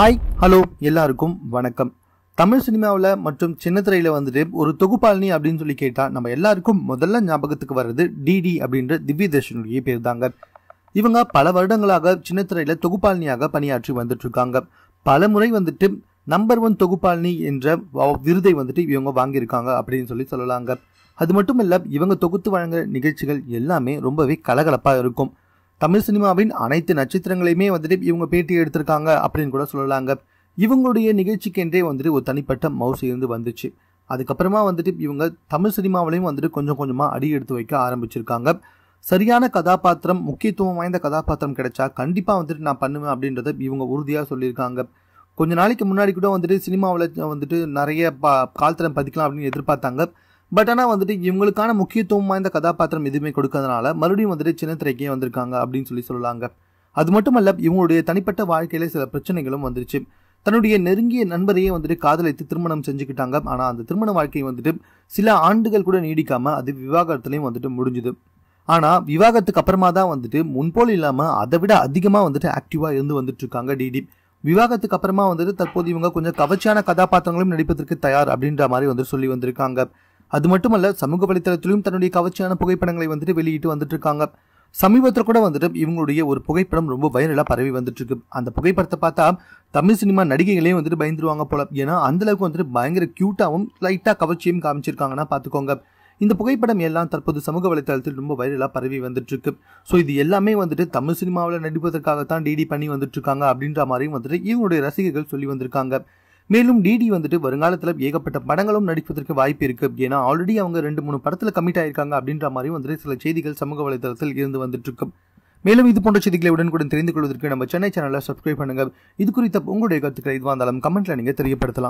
hi hello எல்லாருக்கும் வணக்கம் தமிழ் சினிமாவில் மற்றும் சின்ன திரையில் வந்துட்டு ஒரு தொகுப்பாளினி அப்படின்னு சொல்லி கேட்டால் நம்ம எல்லாருக்கும் முதல்ல ஞாபகத்துக்கு வர்றது டிடி அப்படின்ற திவ்ய தர்ஷனுடைய பேர் தாங்க இவங்க பல வருடங்களாக சின்ன திரையில் தொகுப்பாளினியாக பணியாற்றி வந்துட்டுருக்காங்க பல முறை வந்துட்டு நம்பர் ஒன் தொகுப்பாளினி என்ற விருதை வந்துட்டு இவங்க வாங்கியிருக்காங்க அப்படின்னு சொல்லி சொல்லலாங்க அது மட்டும் இல்லை இவங்க தொகுத்து வழங்குற நிகழ்ச்சிகள் எல்லாமே ரொம்பவே கலகலப்பாக இருக்கும் தமிழ் சினிமாவின் அனைத்து நட்சத்திரங்களையுமே வந்துட்டு இவங்க பேட்டி எடுத்திருக்காங்க அப்படின்னு கூட சொல்லலாங்க இவங்களுடைய நிகழ்ச்சிக்கென்றே வந்துட்டு ஒரு தனிப்பட்ட மவுஸ் இருந்து வந்துச்சு அதுக்கப்புறமா வந்துட்டு இவங்க தமிழ் சினிமாவிலையும் வந்துட்டு கொஞ்சம் கொஞ்சமாக அடி எடுத்து வைக்க ஆரம்பிச்சிருக்காங்க சரியான கதாபாத்திரம் முக்கியத்துவம் வாய்ந்த கதாபாத்திரம் கிடைச்சா கண்டிப்பாக வந்துட்டு நான் பண்ணுவேன் அப்படின்றத இவங்க உறுதியாக சொல்லியிருக்காங்க கொஞ்ச நாளைக்கு முன்னாடி கூட வந்துட்டு சினிமாவில் வந்துட்டு நிறைய பா கால்தரம் பதிக்கலாம் அப்படின்னு எதிர்பார்த்தாங்க பட் ஆனால் வந்துட்டு இவங்களுக்கான முக்கியத்துவம் வாய்ந்த கதாபாத்திரம் எதுவுமே கொடுக்கறதுனால மறுபடியும் வந்துட்டு சின்ன திரைக்கே வந்திருக்காங்க அப்படின்னு சொல்லி சொல்லலாங்க அது மட்டுமல்ல இவங்களுடைய தனிப்பட்ட வாழ்க்கையில சில பிரச்சனைகளும் வந்துருச்சு தன்னுடைய நெருங்கிய நண்பரையே வந்துட்டு காதலித்து திருமணம் செஞ்சுக்கிட்டாங்க ஆனால் அந்த திருமண வாழ்க்கை வந்துட்டு சில ஆண்டுகள் கூட நீடிக்காம அது விவாகரத்துலையும் வந்துட்டு முடிஞ்சுது ஆனால் விவாகத்துக்கு அப்புறமா தான் வந்துட்டு முன்போல் இல்லாமல் அதை விட அதிகமாக வந்துட்டு ஆக்டிவாக இருந்து வந்துட்டு இருக்காங்க டிடி விவாகத்துக்கு அப்புறமா வந்துட்டு தற்போது இவங்க கொஞ்சம் கவர்ச்சியான கதாபாத்திரங்களும் நடிப்பதற்கு தயார் அப்படின்ற மாதிரி வந்துட்டு சொல்லி வந்திருக்காங்க அது மட்டுமல்ல சமூக வலைத்தளத்திலும் தன்னுடைய கவர்ச்சியான புகைப்படங்களை வந்துட்டு வெளியிட்டு வந்துட்டு இருக்காங்க சமீபத்தில் கூட வந்துட்டு இவங்களுடைய ஒரு புகைப்படம் ரொம்ப வைரலாக பரவி வந்துட்டு இருக்கு அந்த புகைப்படத்தை பார்த்தா தமிழ் சினிமா நடிகைகளையும் வந்துட்டு பயந்துருவாங்க போல ஏன்னா அந்த அளவுக்கு வந்துட்டு பயங்கர கியூட்டாவும் லைட்டாக கவர்ச்சியும் காமிச்சிருக்காங்கன்னா பார்த்துக்கோங்க இந்த புகைப்படம் எல்லாம் தற்போது சமூக வலைதளத்தில் ரொம்ப வைரலாக பரவி வந்துட்டு இருக்கு ஸோ இது எல்லாமே வந்துட்டு தமிழ் சினிமாவில் நடிப்பதற்காகத்தான் டிடி பண்ணி வந்துட்டு இருக்காங்க அப்படின்ற மாதிரியும் வந்துட்டு இவங்களுடைய ரசிகர்கள் சொல்லி வந்திருக்காங்க மேலும் டிடி வந்துட்டு வருங்காலத்தில் ஏகப்பட்ட படங்களும் நடிப்பதற்கு வாய்ப்பு இருக்குது அப்படின்னா ஆல்ரெடி அவங்க ரெண்டு மூணு படத்தில் கமிட் ஆயிருக்காங்க அப்படின்ற மாதிரி வந்துட்டு சில செய்திகள் சமூக வலைதளத்தில் இருந்து வந்துட்டு இருக்கும் மேலும் இது போன்ற செய்திகளை உடனுக்குடன் தெரிந்து கொள்வதற்கு நம்ம சென்னை சேனலை சப்ஸ்கிரைப் பண்ணுங்கள் இது குறித்த உங்களுடைய கருத்துக்களை இதுவாக இருந்தாலும் கமெண்ட்டில் நீங்கள் தெரியப்படுத்தலாம்